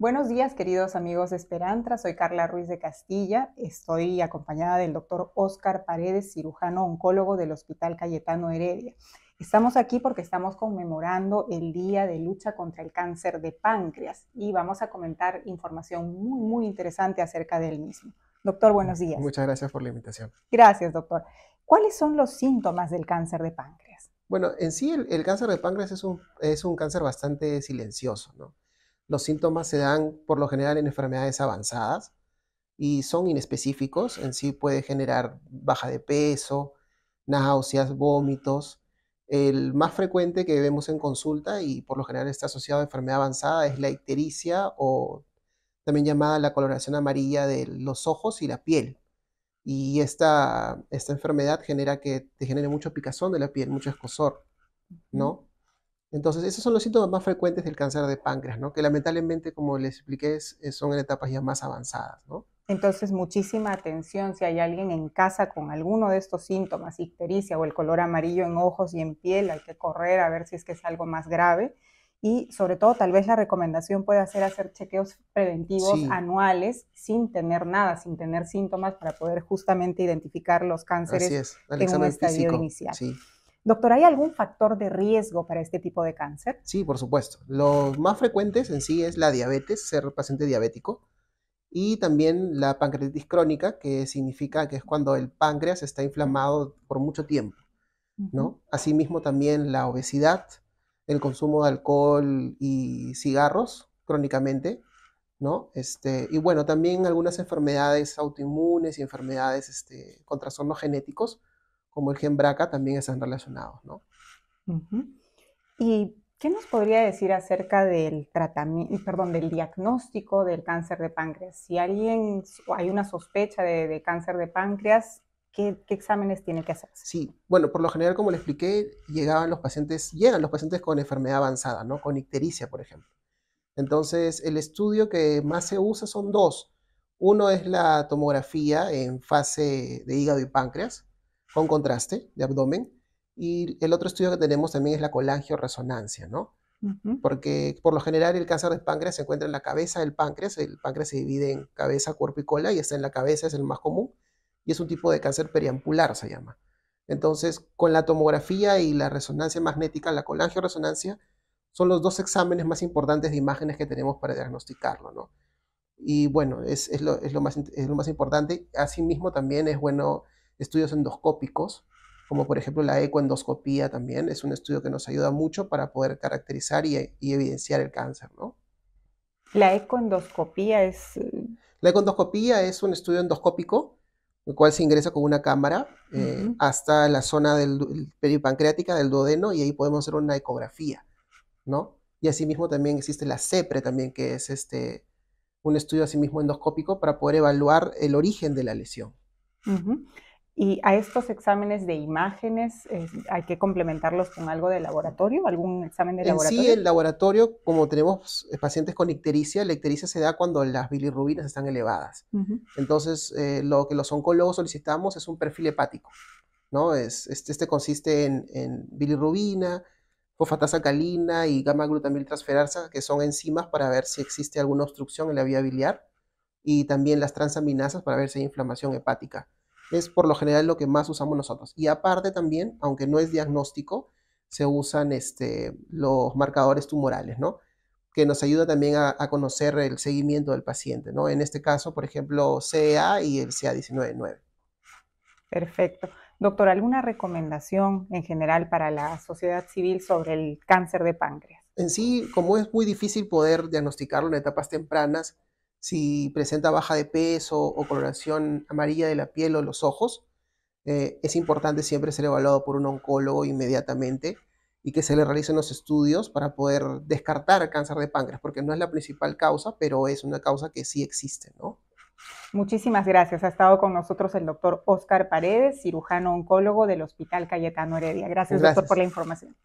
Buenos días, queridos amigos de Esperantra. Soy Carla Ruiz de Castilla. Estoy acompañada del doctor Oscar Paredes, cirujano oncólogo del Hospital Cayetano Heredia. Estamos aquí porque estamos conmemorando el Día de Lucha contra el Cáncer de Páncreas y vamos a comentar información muy, muy interesante acerca del mismo. Doctor, buenos días. Muchas gracias por la invitación. Gracias, doctor. ¿Cuáles son los síntomas del cáncer de páncreas? Bueno, en sí el, cáncer de páncreas es es un cáncer bastante silencioso, ¿no? Los síntomas se dan por lo general en enfermedades avanzadas y son inespecíficos. En sí puede generar baja de peso, náuseas, vómitos. El más frecuente que vemos en consulta y por lo general está asociado a enfermedad avanzada es la ictericia o también llamada la coloración amarilla de los ojos y la piel. Y esta, esta enfermedad genera que te genere mucho picazón de la piel, mucho escosor, ¿no? Entonces, esos son los síntomas más frecuentes del cáncer de páncreas, ¿no? que lamentablemente, como les expliqué, son en etapas ya más avanzadas. ¿no? Entonces, muchísima atención si hay alguien en casa con alguno de estos síntomas, ictericia o el color amarillo en ojos y en piel, hay que correr a ver si es que es algo más grave. Y sobre todo, tal vez la recomendación puede ser hacer chequeos preventivos anuales sin tener nada, sin tener síntomas para poder justamente identificar los cánceres en un estadio inicial. Sí. Doctor, ¿hay algún factor de riesgo para este tipo de cáncer? Sí, por supuesto. Los más frecuentes en sí es la diabetes, ser paciente diabético, y también la pancreatitis crónica, que significa que es cuando el páncreas está inflamado por mucho tiempo, ¿no? Asimismo también la obesidad, el consumo de alcohol y cigarros crónicamente, este, y bueno, también algunas enfermedades autoinmunes y enfermedades este, con trastornos genéticos, como el gen BRCA también están relacionados, ¿no? ¿Y qué nos podría decir acerca del tratamiento, perdón, del diagnóstico del cáncer de páncreas? Si alguien hay una sospecha de, cáncer de páncreas, ¿Qué, ¿qué, exámenes tiene que hacerse? Sí, bueno, por lo general, como le expliqué, llegaban los pacientes, llegan los pacientes con enfermedad avanzada, ¿no? Con ictericia, por ejemplo. Entonces, el estudio que más se usa son dos. Uno es la tomografía en fase de hígado y páncreas, con contraste de abdomen. Y el otro estudio que tenemos también es la colangio-resonancia, ¿no? Porque por lo general el cáncer de páncreas se encuentra en la cabeza del páncreas, el páncreas se divide en cabeza, cuerpo y cola y está en la cabeza, es el más común, y es un tipo de cáncer periampular, se llama. Entonces, con la tomografía y la resonancia magnética, la colangio-resonancia, son los dos exámenes más importantes de imágenes que tenemos para diagnosticarlo, ¿no? Y bueno, es, lo, más, es lo más importante. Asimismo, también es bueno estudios endoscópicos, como por ejemplo la ecoendoscopía también, es un estudio que nos ayuda mucho para poder caracterizar y, evidenciar el cáncer, ¿no? La ecoendoscopía es... Eh, la ecoendoscopía es un estudio endoscópico, el cual se ingresa con una cámara eh, hasta la zona del, pancreática, del duodeno y ahí podemos hacer una ecografía, ¿no? Y asimismo también existe la CEPRE también, que es este, un estudio asimismo endoscópico para poder evaluar el origen de la lesión. Y a estos exámenes de imágenes eh, hay que complementarlos con algo de laboratorio, algún examen de laboratorio. En sí, el laboratorio, como tenemos eh, pacientes con ictericia, la ictericia se da cuando las bilirrubinas están elevadas. Entonces, eh, lo que los oncólogos solicitamos es un perfil hepático. ¿no? Es, este, este consiste en, en bilirrubina, fosfatasa alcalina y gamma transferasa, que son enzimas para ver si existe alguna obstrucción en la vía biliar, y también las transaminasas para ver si hay inflamación hepática es por lo general lo que más usamos nosotros. Y aparte también, aunque no es diagnóstico, se usan este, los marcadores tumorales, ¿no? Que nos ayuda también a, conocer el seguimiento del paciente, ¿no? En este caso, por ejemplo, CEA y el CA199. Perfecto. Doctor, ¿alguna recomendación en general para la sociedad civil sobre el cáncer de páncreas? En sí, como es muy difícil poder diagnosticarlo en etapas tempranas, si presenta baja de peso o coloración amarilla de la piel o los ojos, eh, es importante siempre ser evaluado por un oncólogo inmediatamente y que se le realicen los estudios para poder descartar cáncer de páncreas, porque no es la principal causa, pero es una causa que sí existe, Muchísimas gracias. Ha estado con nosotros el doctor Oscar Paredes, cirujano oncólogo del Hospital Cayetano Heredia. gracias. doctor, por la información.